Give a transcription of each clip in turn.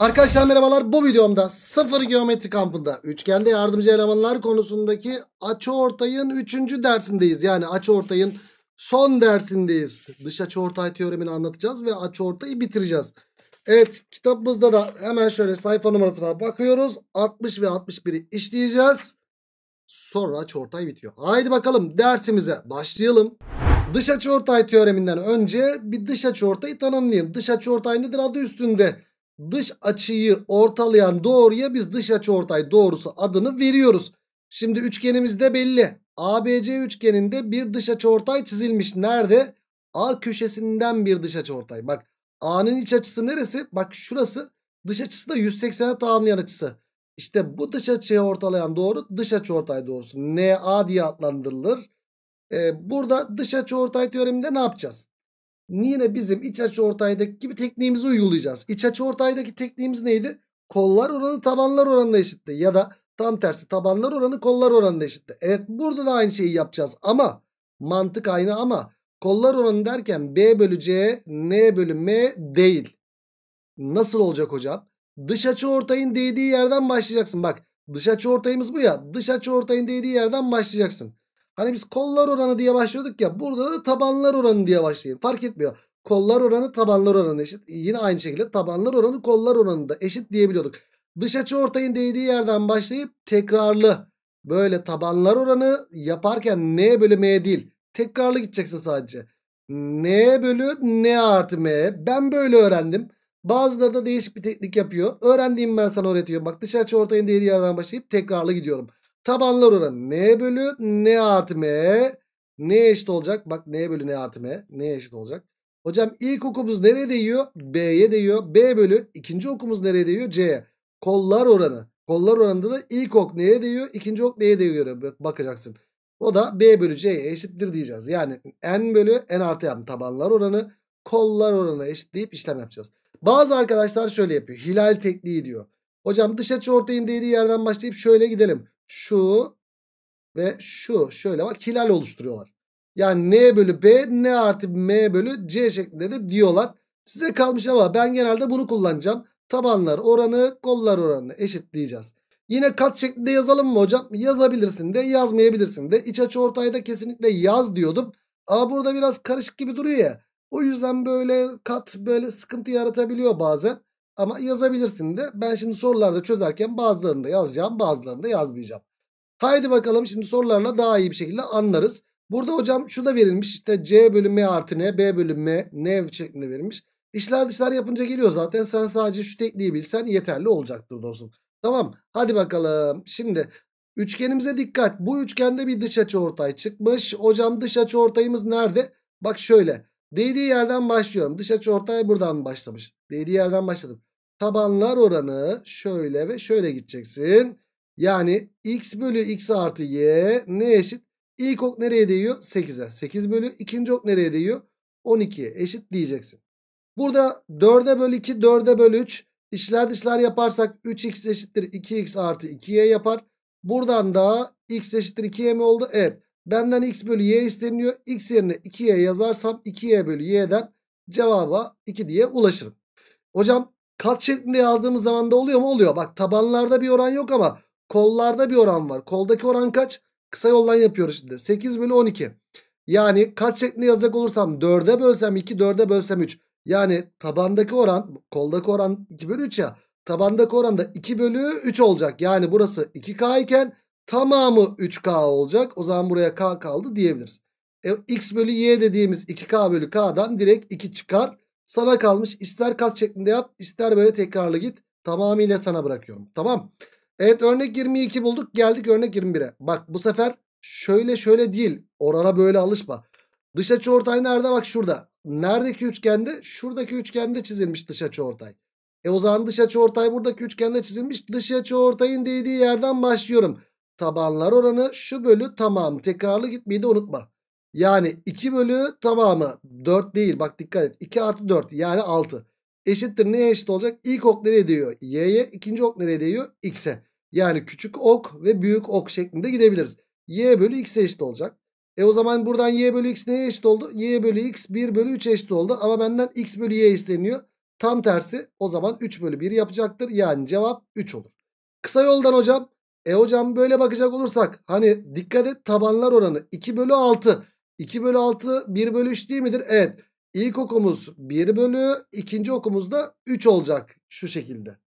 Arkadaşlar merhabalar bu videomda sıfır geometri kampında üçgende yardımcı elemanlar konusundaki açıortayın üçüncü dersindeyiz. Yani açıortayın son dersindeyiz. Dış açıortay teoremini anlatacağız ve açıortayı bitireceğiz. Evet kitabımızda da hemen şöyle sayfa numarasına bakıyoruz. 60 ve 61'i işleyeceğiz. Sonra açıortay bitiyor. Haydi bakalım dersimize başlayalım. Dış açıortay teoreminden önce bir dış açıortayı tanımlayayım. Dış açıortay nedir adı üstünde? dış açıyı ortalayan doğruya biz dış açı ortay doğrusu adını veriyoruz. Şimdi üçgenimiz de belli. ABC üçgeninde bir dış açı ortay çizilmiş. Nerede? A köşesinden bir dış açı ortay. Bak A'nın iç açısı neresi? Bak şurası. Dış açısı da 180'e tamamlayan açısı. İşte bu dış açıyı ortalayan doğru dış açı ortay doğrusu. NA diye adlandırılır. Ee, burada dış açı ortay teoreminde ne yapacağız? yine bizim iç açı ortaydaki gibi tekniğimizi uygulayacağız. İç açı ortaydaki tekniğimiz neydi? Kollar oranı tabanlar oranına eşitti. Ya da tam tersi tabanlar oranı kollar oranına eşitti. Evet burada da aynı şeyi yapacağız ama mantık aynı ama kollar oranı derken B bölü C, N bölü M değil. Nasıl olacak hocam? Dış açı ortayın değdiği yerden başlayacaksın. Bak dış açı ortayımız bu ya. Dış açı ortayın değdiği yerden başlayacaksın. Hani biz kollar oranı diye başlıyorduk ya. Burada da tabanlar oranı diye başlayın. Fark etmiyor. Kollar oranı tabanlar oranı eşit. Yine aynı şekilde tabanlar oranı kollar oranı da eşit diyebiliyorduk. Dış açı ortayın değdiği yerden başlayıp tekrarlı böyle tabanlar oranı yaparken n bölü m değil. Tekrarlı gideceksin sadece. n bölü n artı m. Ben böyle öğrendim. Bazıları da değişik bir teknik yapıyor. Öğrendiğim ben sana öğretiyorum. Bak dış açı ortayın değdiği yerden başlayıp tekrarlı gidiyorum. Tabanlar oranı n bölü n artı m. Ne eşit olacak? Bak n bölü n artı m. Ne eşit olacak? Hocam ilk okumuz nereye değiyor? B'ye değiyor. B bölü ikinci okumuz nereye değiyor? C'ye. Kollar oranı. Kollar oranında da ilk ok neye değiyor? İkinci ok neye değiyor? Bakacaksın. O da B bölü C'ye eşittir diyeceğiz. Yani N bölü N artı yani tabanlar oranı kollar oranı eşitleyip işlem yapacağız. Bazı arkadaşlar şöyle yapıyor. Hilal tekniği diyor. Hocam dış açı ortayın değdiği yerden başlayıp şöyle gidelim şu ve şu şöyle bak hilal oluşturuyorlar. Yani n bölü b n artı m bölü c şeklinde de diyorlar. Size kalmış ama ben genelde bunu kullanacağım. Tabanlar oranı kollar oranını eşitleyeceğiz. Yine kat şeklinde yazalım mı hocam? Yazabilirsin de yazmayabilirsin de. İç açı ortayda kesinlikle yaz diyordum. Ama burada biraz karışık gibi duruyor ya. O yüzden böyle kat böyle sıkıntı yaratabiliyor bazen. Ama yazabilirsin de. Ben şimdi sorularda çözerken bazılarını da yazacağım bazılarını da yazmayacağım. Haydi bakalım şimdi sorularla daha iyi bir şekilde anlarız. Burada hocam şu da verilmiş işte C bölü M artı N, B bölü M, N şeklinde verilmiş. İşler dışlar yapınca geliyor zaten. Sen sadece şu tekniği bilsen yeterli olacaktır dostum. Tamam hadi bakalım. Şimdi üçgenimize dikkat. Bu üçgende bir dış açı ortay çıkmış. Hocam dış açı ortayımız nerede? Bak şöyle. Değdiği yerden başlıyorum. Dış açı ortay buradan başlamış. Değdiği yerden başladım tabanlar oranı şöyle ve şöyle gideceksin. Yani x bölü x artı y ne eşit? İlk ok nereye değiyor? 8'e. 8 bölü ikinci ok nereye değiyor? 12'ye eşit diyeceksin. Burada 4'e bölü 2, 4'e bölü 3. İşler dışlar yaparsak 3x eşittir 2x artı 2y yapar. Buradan da x eşittir 2y mi oldu? Evet. Benden x bölü y isteniyor. x yerine 2y yazarsam 2y bölü y'den cevaba 2 diye ulaşırım. Hocam Kat şeklinde yazdığımız zaman da oluyor mu? Oluyor. Bak tabanlarda bir oran yok ama kollarda bir oran var. Koldaki oran kaç? Kısa yoldan yapıyoruz şimdi. 8 bölü 12. Yani kat şeklinde yazacak olursam 4'e bölsem 2, 4'e bölsem 3. Yani tabandaki oran, koldaki oran 2 bölü 3 ya. Tabandaki oran da 2 bölü 3 olacak. Yani burası 2K iken tamamı 3K olacak. O zaman buraya K kaldı diyebiliriz. E, X bölü Y dediğimiz 2K bölü K'dan direkt 2 çıkar. Sana kalmış. İster kat şeklinde yap ister böyle tekrarlı git. Tamamıyla sana bırakıyorum. Tamam. Evet örnek 22 bulduk. Geldik örnek 21'e. Bak bu sefer şöyle şöyle değil. Orana böyle alışma. Dış açı ortay nerede? Bak şurada. Neredeki üçgende? Şuradaki üçgende çizilmiş dış açı ortay. E o zaman dış açı ortay buradaki üçgende çizilmiş. Dış açı ortayın değdiği yerden başlıyorum. Tabanlar oranı şu bölü tamam. Tekrarlı gitmeyi de unutma. Yani 2 bölü tamamı 4 değil. Bak dikkat et. 2 artı 4 yani 6. Eşittir neye eşit olacak? İlk ok nereye değiyor? Y'ye. ikinci ok nereye değiyor? X'e. Yani küçük ok ve büyük ok şeklinde gidebiliriz. Y bölü X'e eşit olacak. E o zaman buradan y bölü x neye eşit oldu? y bölü x 1 bölü 3 eşit oldu. Ama benden x bölü y isteniyor. Tam tersi o zaman 3 bölü 1 yapacaktır. Yani cevap 3 olur. Kısa yoldan hocam. E hocam böyle bakacak olursak hani dikkat et tabanlar oranı 2 bölü 6. 2 bölü 6 1 bölü 3 değil midir? Evet. İlk okumuz 1 bölü ikinci okumuz da 3 olacak şu şekilde.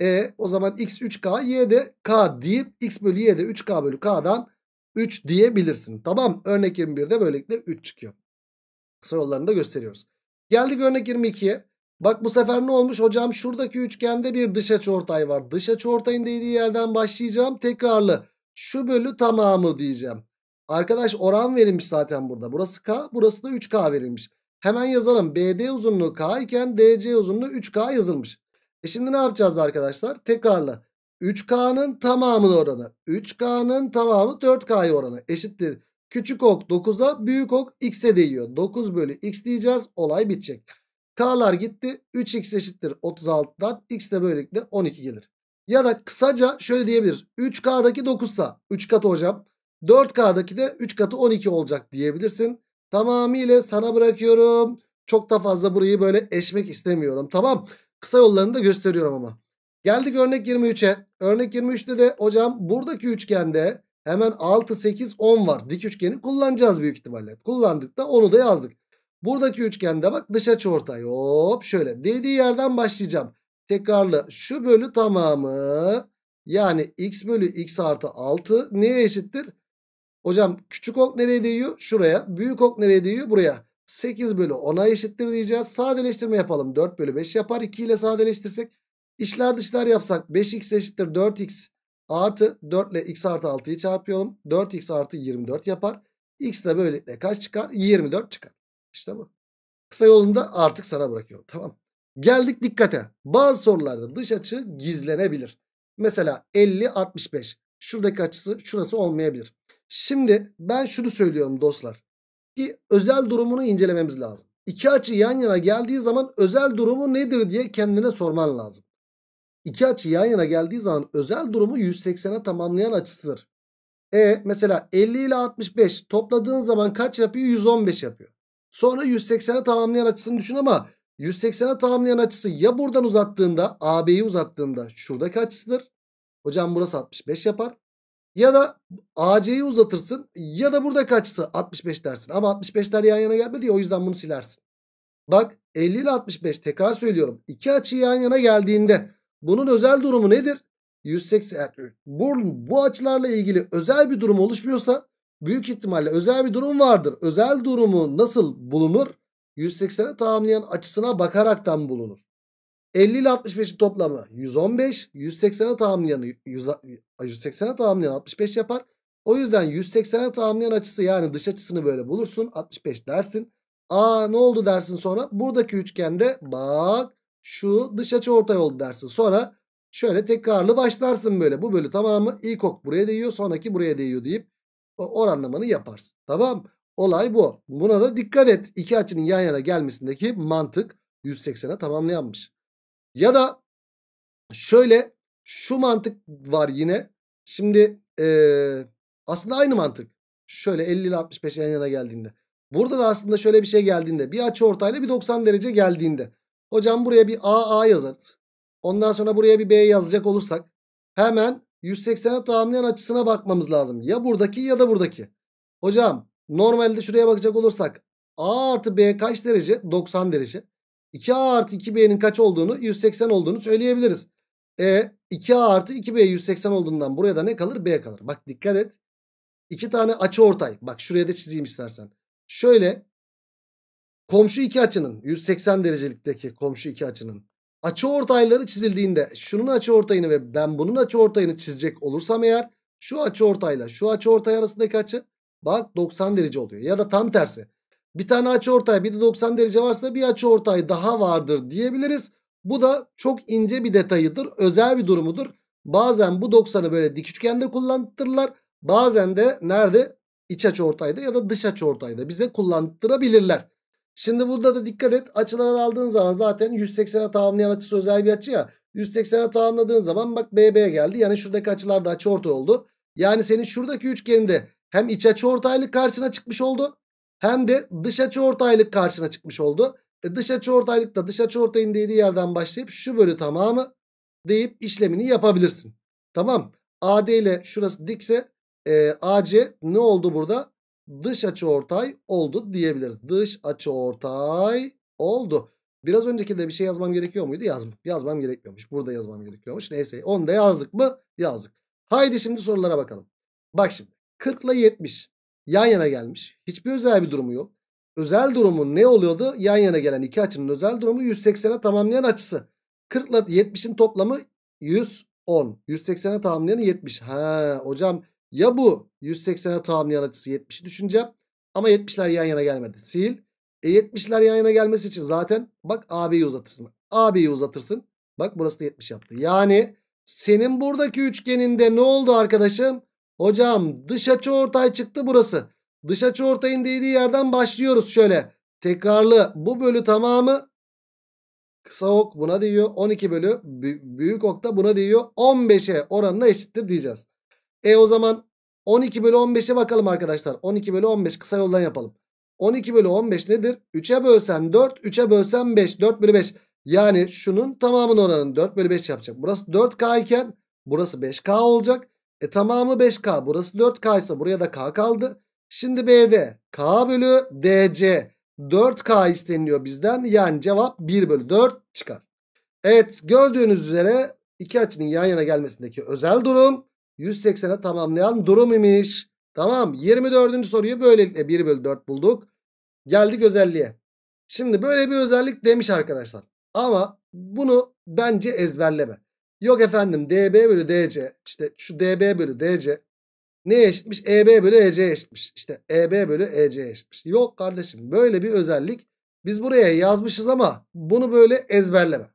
E o zaman x 3k y de k deyip x bölü y de 3k bölü k'dan 3 diyebilirsin. Tamam örnek 21'de böylelikle 3 çıkıyor. Kısa da gösteriyoruz. Geldik örnek 22'ye. Bak bu sefer ne olmuş hocam şuradaki üçgende bir dış açıortay var. Dış açıortayın değdiği yerden başlayacağım tekrarlı. Şu bölü tamamı diyeceğim. Arkadaş oran verilmiş zaten burada. Burası K burası da 3K verilmiş. Hemen yazalım. BD uzunluğu K iken DC uzunluğu 3K yazılmış. E şimdi ne yapacağız arkadaşlar? Tekrarla. 3K'nın tamamı oranı. 3K'nın tamamı 4K'ya oranı. Eşittir. Küçük ok 9'a büyük ok x'e değiyor. 9 bölü x diyeceğiz. Olay bitecek. K'lar gitti. 3x eşittir 36'dan. X de böylelikle 12 gelir. Ya da kısaca şöyle diyebiliriz. 3K'daki 9'sa 3 katı hocam. 4K'daki de 3 katı 12 olacak diyebilirsin. Tamamıyla sana bırakıyorum. Çok da fazla burayı böyle eşmek istemiyorum. Tamam. Kısa yollarını da gösteriyorum ama. Geldik örnek 23'e. Örnek 23'te de hocam buradaki üçgende hemen 6, 8, 10 var. Dik üçgeni kullanacağız büyük ihtimalle. Kullandık da onu da yazdık. Buradaki üçgende bak dışa çortay ortay. Hop şöyle. Dediği yerden başlayacağım. Tekrarlı şu bölü tamamı yani x bölü x artı 6 neye eşittir? Hocam küçük ok nereye değiyor? Şuraya. Büyük ok nereye değiyor? Buraya. 8 bölü 10'a eşittir diyeceğiz. Sadeleştirme yapalım. 4 bölü 5 yapar. 2 ile sadeleştirsek. İçler dışlar yapsak 5x eşittir 4x artı 4 ile x artı 6'yı çarpıyorum. 4x artı 24 yapar. X de böylelikle kaç çıkar? 24 çıkar. İşte bu. Kısa yolunda artık sana bırakıyorum. Tamam. Geldik dikkate. Bazı sorularda dış açı gizlenebilir. Mesela 50-65. Şuradaki açısı şurası olmayabilir. Şimdi ben şunu söylüyorum dostlar. Bir özel durumunu incelememiz lazım. İki açı yan yana geldiği zaman özel durumu nedir diye kendine sorman lazım. İki açı yan yana geldiği zaman özel durumu 180'e tamamlayan açısıdır. E mesela 50 ile 65 topladığın zaman kaç yapıyor? 115 yapıyor. Sonra 180'e tamamlayan açısını düşün ama 180'e tamamlayan açısı ya buradan uzattığında AB'yi uzattığında şuradaki açısıdır. Hocam burası 65 yapar. Ya da AC'yi uzatırsın ya da burada kaçsa 65 dersin. Ama 65'ler yan yana gelmedi ya o yüzden bunu silersin. Bak 50 ile 65 tekrar söylüyorum. İki açı yan yana geldiğinde bunun özel durumu nedir? 180. Bu, bu açılarla ilgili özel bir durum oluşmuyorsa büyük ihtimalle özel bir durum vardır. Özel durumu nasıl bulunur? 180'e tamamlayan açısına bakaraktan bulunur. 50 ile 65'in toplamı 115. 180'e tamamlayan 180'e tamamlayan 65 yapar. O yüzden 180'e tamamlayan açısı yani dış açısını böyle bulursun. 65 dersin. Aa ne oldu dersin sonra. Buradaki üçgende bak şu dış açı ortay oldu dersin. Sonra şöyle tekrarlı başlarsın böyle. Bu bölü tamamı ilk ok buraya değiyor sonraki buraya değiyor deyip oranlamanı yaparsın. Tamam Olay bu. Buna da dikkat et. İki açının yan yana gelmesindeki mantık 180'e tamamlayanmış. Ya da şöyle şu mantık var yine. Şimdi ee, aslında aynı mantık. Şöyle 50 ile 65 yan yana geldiğinde. Burada da aslında şöyle bir şey geldiğinde bir açı ortayla bir 90 derece geldiğinde. Hocam buraya bir AA yazarız. Ondan sonra buraya bir B yazacak olursak hemen 180'e tamamlayan açısına bakmamız lazım. Ya buradaki ya da buradaki. Hocam normalde şuraya bakacak olursak A artı B kaç derece? 90 derece. 2A artı 2B'nin kaç olduğunu 180 olduğunu söyleyebiliriz. E 2A artı 2B 180 olduğundan buraya da ne kalır? B kalır. Bak dikkat et. İki tane açı ortay. Bak şuraya da çizeyim istersen. Şöyle komşu iki açının 180 derecelikteki komşu iki açının açı ortayları çizildiğinde şunun açı ortayını ve ben bunun açı ortayını çizecek olursam eğer şu açı ortayla şu açı ortay arasındaki açı bak 90 derece oluyor. Ya da tam tersi. Bir tane açı ortay bir de 90 derece varsa bir açı ortay daha vardır diyebiliriz. Bu da çok ince bir detayıdır. Özel bir durumudur. Bazen bu 90'ı böyle dik üçgende kullandırırlar. Bazen de nerede? İç açı ortayda ya da dış açı ortayda bize kullandırabilirler. Şimdi burada da dikkat et açıları da aldığın zaman zaten 180'e tamamlayan açısı özel bir açı ya. 180'e tamamladığın zaman bak BB'ye geldi. Yani şuradaki açılar da açı ortay oldu. Yani senin şuradaki üçgeninde hem iç açı ortaylı karşına çıkmış oldu hem de dış açı ortaylık karşına çıkmış oldu. E dış açı ortaylık da dış açı ortayın değdiği yerden başlayıp şu bölü tamamı deyip işlemini yapabilirsin. Tamam. AD ile şurası dikse e, AC ne oldu burada? Dış açı ortay oldu diyebiliriz. Dış açı ortay oldu. Biraz önceki de bir şey yazmam gerekiyor muydu? Yazmam. Yazmam gerekmiyormuş. Burada yazmam gerekiyormuş. Neyse onu da yazdık mı? Yazdık. Haydi şimdi sorulara bakalım. Bak şimdi 40 ile 70 yan yana gelmiş. Hiçbir özel bir durumu yok. Özel durumu ne oluyordu? Yan yana gelen iki açının özel durumu 180'e tamamlayan açısı. 40 ile 70'in toplamı 110. 180'e tamamlayan 70. Ha hocam ya bu 180'e tamamlayan açısı 70'i düşüneceğim. Ama 70'ler yan yana gelmedi. Sil. E 70'ler yan yana gelmesi için zaten bak AB'yi uzatırsın. AB'yi uzatırsın. Bak burası da 70 yaptı. Yani senin buradaki üçgeninde ne oldu arkadaşım? Hocam dış açı ortay çıktı burası. Dış açı ortayın değdiği yerden başlıyoruz şöyle. Tekrarlı bu bölü tamamı kısa ok buna değiyor. 12 bölü büyük ok da buna değiyor. 15'e oranına eşittir diyeceğiz. E o zaman 12 bölü 15'e bakalım arkadaşlar. 12 bölü 15 kısa yoldan yapalım. 12 bölü 15 nedir? 3'e bölsen 4, 3'e bölsen 5, 4 bölü 5. Yani şunun tamamının oranını 4 bölü 5 yapacak. Burası 4K iken burası 5K olacak. E tamamı 5K. Burası 4K ise buraya da K kaldı. Şimdi B'de K bölü DC 4K isteniliyor bizden. Yani cevap 1 bölü 4 çıkar. Evet gördüğünüz üzere iki açının yan yana gelmesindeki özel durum 180'e tamamlayan durum imiş. Tamam 24. soruyu böylelikle 1 bölü 4 bulduk. Geldik özelliğe. Şimdi böyle bir özellik demiş arkadaşlar. Ama bunu bence ezberleme. Yok efendim DB bölü DC işte şu DB bölü DC neye eşitmiş? EB bölü EC eşitmiş. İşte EB bölü EC eşitmiş. Yok kardeşim böyle bir özellik biz buraya yazmışız ama bunu böyle ezberleme.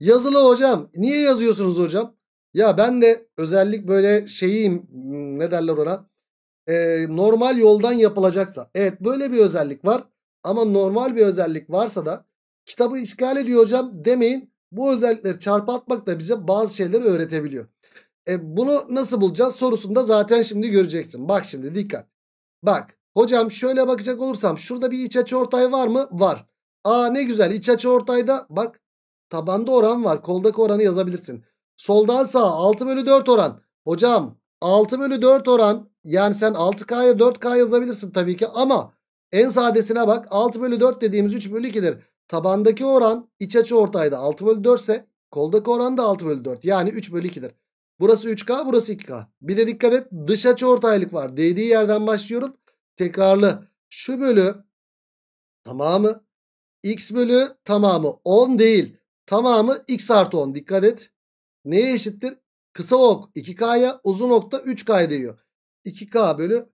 Yazılı hocam niye yazıyorsunuz hocam? Ya ben de özellik böyle şeyim hmm, ne derler ona e, normal yoldan yapılacaksa. Evet böyle bir özellik var ama normal bir özellik varsa da kitabı işgal ediyor hocam demeyin. Bu özellikleri çarpatmak da bize bazı şeyleri öğretebiliyor. E bunu nasıl bulacağız sorusunda zaten şimdi göreceksin. Bak şimdi dikkat. Bak hocam şöyle bakacak olursam şurada bir iç açı ortay var mı? Var. Aa ne güzel iç açı ortayda bak tabanda oran var. Koldaki oranı yazabilirsin. Soldan sağa 6 bölü 4 oran. Hocam 6 bölü 4 oran yani sen 6K'ya 4K yazabilirsin tabii ki ama en sadesine bak 6 bölü 4 dediğimiz 3 bölü 2'dir. Tabandaki oran iç açı ortayda 6 bölü 4 ise koldaki oran da 6 bölü 4. Yani 3 bölü 2'dir. Burası 3K burası 2K. Bir de dikkat et dış açı ortaylık var. Değdiği yerden başlıyorum. Tekrarlı. Şu bölü tamamı x bölü tamamı 10 değil. Tamamı x artı 10. Dikkat et. Neye eşittir? Kısa ok 2K'ya uzun okta 3K diyor. 2K bölü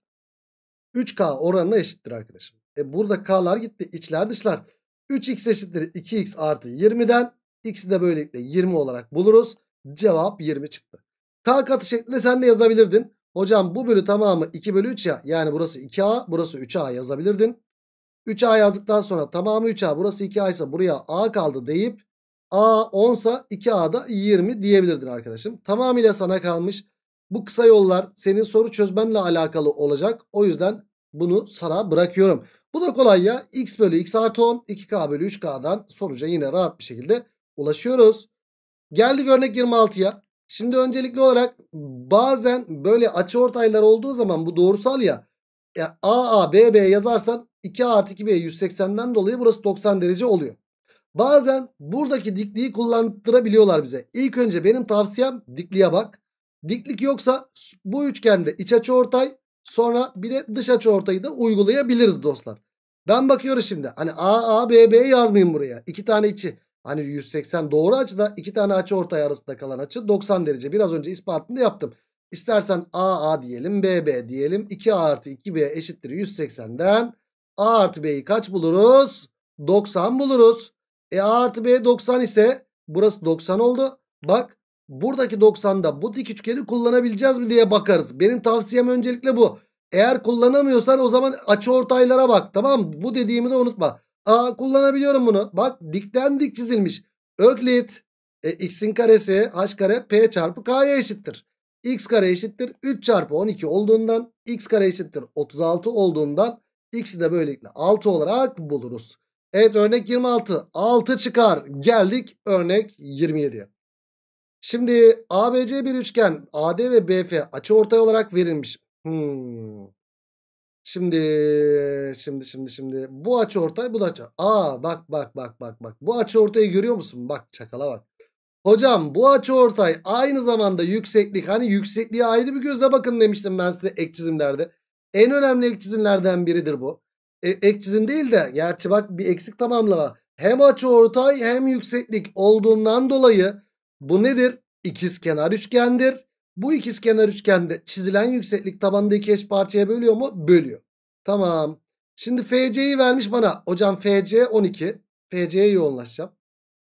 3K oranına eşittir arkadaşım. E burada K'lar gitti. içler dışlar. 3x eşittir 2x artı 20'den x'i de böylelikle 20 olarak buluruz. Cevap 20 çıktı. K katı şeklinde sen de yazabilirdin. Hocam bu bölü tamamı 2 bölü 3 ya. Yani burası 2a burası 3a yazabilirdin. 3a yazdıktan sonra tamamı 3a burası 2a ise buraya a kaldı deyip a 10 sa 2a da 20 diyebilirdin arkadaşım. Tamamıyla sana kalmış. Bu kısa yollar senin soru çözmenle alakalı olacak. O yüzden bunu sana bırakıyorum. Bu da kolay ya. X bölü X artı 10. 2K bölü 3K'dan sonuca yine rahat bir şekilde ulaşıyoruz. Geldik örnek 26'ya. Şimdi öncelikli olarak bazen böyle açı ortaylar olduğu zaman bu doğrusal ya. ya A, A, B, B yazarsan 2 artı 2B 180'den dolayı burası 90 derece oluyor. Bazen buradaki dikliği kullandırabiliyorlar bize. İlk önce benim tavsiyem dikliğe bak. Diklik yoksa bu üçgende iç açı ortay Sonra bir de dış açı ortayı da uygulayabiliriz dostlar. Ben bakıyorum şimdi. Hani A, A, B, B yazmayayım buraya. İki tane içi. Hani 180 doğru açıda iki tane açı ortay arasında kalan açı 90 derece. Biraz önce ispatını da yaptım. İstersen A, A diyelim. B, B diyelim. 2A artı 2B eşittir 180'den. A artı B'yi kaç buluruz? 90 buluruz. E A artı B 90 ise burası 90 oldu. Bak Buradaki 90'da bu dik üçgeni kullanabileceğiz mi diye bakarız. Benim tavsiyem öncelikle bu. Eğer kullanamıyorsan o zaman açı ortaylara bak tamam mı? Bu dediğimi de unutma. Aa kullanabiliyorum bunu. Bak dikten dik çizilmiş. Öklit e, x'in karesi h kare p çarpı k'ya eşittir. x kare eşittir 3 çarpı 12 olduğundan x kare eşittir 36 olduğundan x'i de böylelikle 6 olarak buluruz. Evet örnek 26 6 çıkar geldik örnek 27'ye. Şimdi ABC bir üçgen AD ve BF açı ortay olarak verilmiş. Hmm. Şimdi şimdi şimdi şimdi bu açı ortay bu da açı. Aa bak bak bak bak bak. Bu açı ortayı görüyor musun? Bak çakala bak. Hocam bu açı ortay aynı zamanda yükseklik. Hani yüksekliğe ayrı bir gözle bakın demiştim ben size ek çizimlerde. En önemli ek çizimlerden biridir bu. E, ek çizim değil de gerçi bak bir eksik tamamlama. Hem açı ortay hem yükseklik olduğundan dolayı bu nedir? İkizkenar üçgendir. Bu ikizkenar üçgende çizilen yükseklik tabandaki eş parçaya bölüyor mu? Bölüyor. Tamam. Şimdi FC'yi vermiş bana. Hocam FC 12. FC'ye yoğunlaşacağım.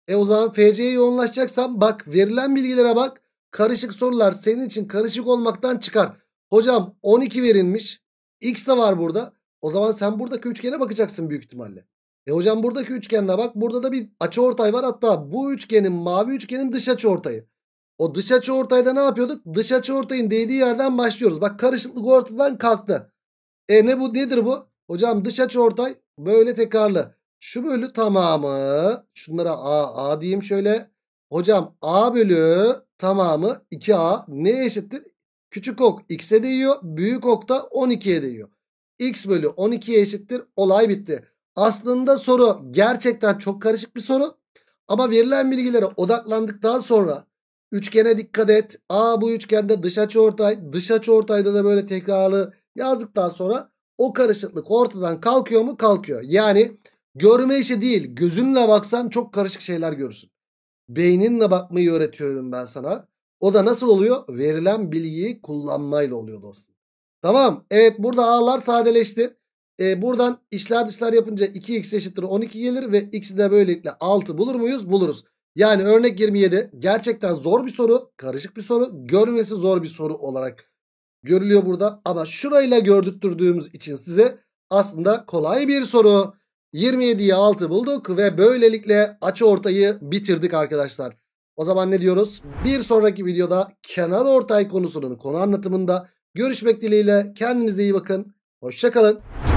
E o zaman FC'ye yoğunlaşacaksam bak verilen bilgilere bak. Karışık sorular senin için karışık olmaktan çıkar. Hocam 12 verilmiş. X de var burada. O zaman sen buradaki üçgene bakacaksın büyük ihtimalle. E hocam buradaki üçgenine bak. Burada da bir açı ortay var. Hatta bu üçgenin mavi üçgenin dış açı ortayı. O dış açı ortayda ne yapıyorduk? Dış açı ortayın değdiği yerden başlıyoruz. Bak karışıklık ortadan kalktı. E ne bu nedir bu? Hocam dış açı ortay böyle tekrarlı. Şu bölü tamamı şunlara A, A diyeyim şöyle. Hocam A bölü tamamı 2A ne eşittir? Küçük ok x'e değiyor. Büyük ok da 12'ye değiyor. x bölü 12'ye eşittir. Olay bitti. Aslında soru gerçekten çok karışık bir soru. Ama verilen bilgilere odaklandıktan sonra üçgene dikkat et. Aa bu üçgende dış açı ortay, dış açı ortayda da böyle tekrarlı yazdıktan sonra o karışıklık ortadan kalkıyor mu? Kalkıyor. Yani görme işi değil. Gözünle baksan çok karışık şeyler görürsün. Beyninle bakmayı öğretiyorum ben sana. O da nasıl oluyor? Verilen bilgiyi kullanmayla oluyor dostum. Tamam. Evet burada ağlar sadeleşti. E, buradan işler dışlar yapınca 2x eşittir 12 gelir ve x'i de böylelikle 6 bulur muyuz? Buluruz. Yani örnek 27 gerçekten zor bir soru. Karışık bir soru. Görmesi zor bir soru olarak görülüyor burada. Ama şurayla gördürttürdüğümüz için size aslında kolay bir soru. 27'yi 6 bulduk ve böylelikle açı ortayı bitirdik arkadaşlar. O zaman ne diyoruz? Bir sonraki videoda kenar ortay konusunun konu anlatımında görüşmek dileğiyle. Kendinize iyi bakın. Hoşçakalın.